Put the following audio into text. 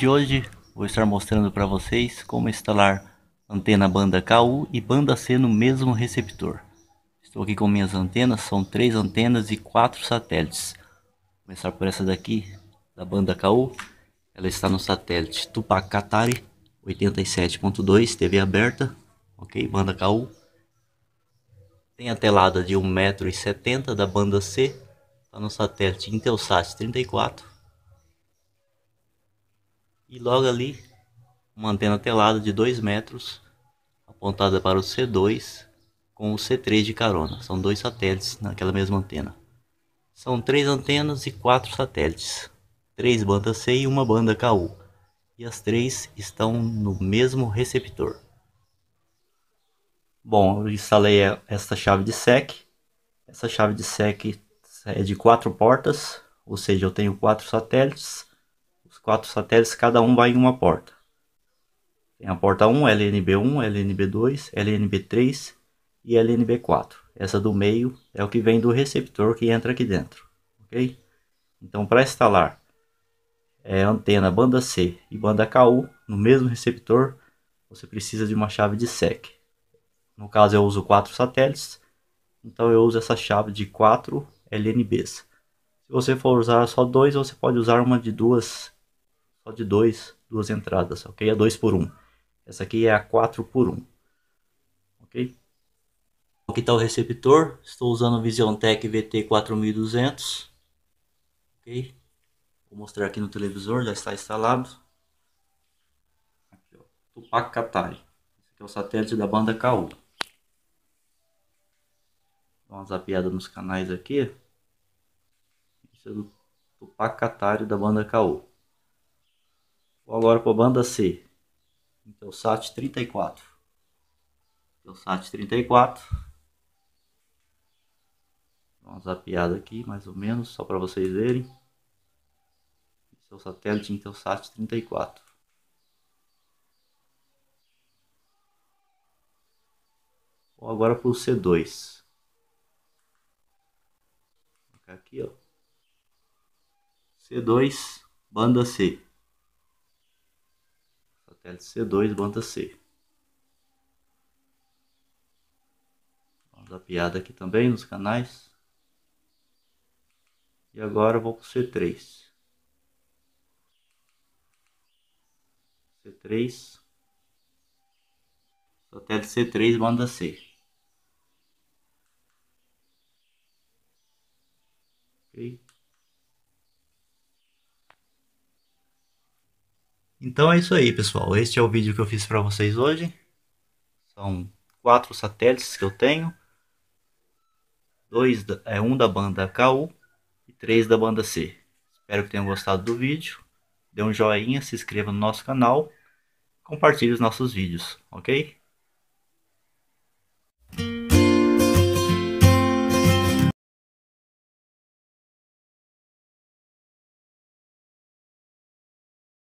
de hoje vou estar mostrando para vocês como instalar antena banda KU e banda C no mesmo receptor. Estou aqui com minhas antenas, são três antenas e quatro satélites. Vou começar por essa daqui, da banda KU. Ela está no satélite Tupacatari 87.2, TV aberta, ok, banda KU. Tem a telada de 1,70m da banda C, está no satélite Intelsat 34 e logo ali uma antena telada de 2 metros apontada para o C2 com o C3 de carona. São dois satélites naquela mesma antena. São três antenas e quatro satélites. Três bandas C e uma banda KU. E as três estão no mesmo receptor. Bom, eu instalei esta chave de SEC. Essa chave de SEC é de quatro portas, ou seja, eu tenho quatro satélites quatro satélites, cada um vai em uma porta. Tem a porta 1, LNB1, LNB2, LNB3 e LNB4. Essa do meio é o que vem do receptor que entra aqui dentro, ok? Então, para instalar é, antena banda C e banda KU no mesmo receptor, você precisa de uma chave de SEC. No caso, eu uso quatro satélites, então eu uso essa chave de 4 LNBs. Se você for usar só dois, você pode usar uma de duas de dois, duas entradas, ok? A é 2 por 1 um. Essa aqui é a 4 por 1 um, ok? Aqui está o receptor, estou usando o VisionTech VT4200, ok? Vou mostrar aqui no televisor, já está instalado. Aqui, ó, Tupac Katari, esse aqui é o satélite da banda KU. Dá uma zapiada nos canais aqui. Isso é do Tupac Katari da banda KU. Vou agora para a banda C. Intelsat 34. Intelsat 34. Vou dar uma zapiada aqui, mais ou menos, só para vocês verem. Seu é satélite Intelsat 34. Vou agora para o C2. Vou aqui, ó. C2, banda C. LC2, banda C. Vamos dar piada aqui também nos canais. E agora eu vou para C3. C3. Satélite C3, banda C. Ok. Então é isso aí, pessoal. Este é o vídeo que eu fiz para vocês hoje. São quatro satélites que eu tenho. Dois, é, um da banda KU e três da banda C. Espero que tenham gostado do vídeo. Dê um joinha, se inscreva no nosso canal. Compartilhe os nossos vídeos, ok?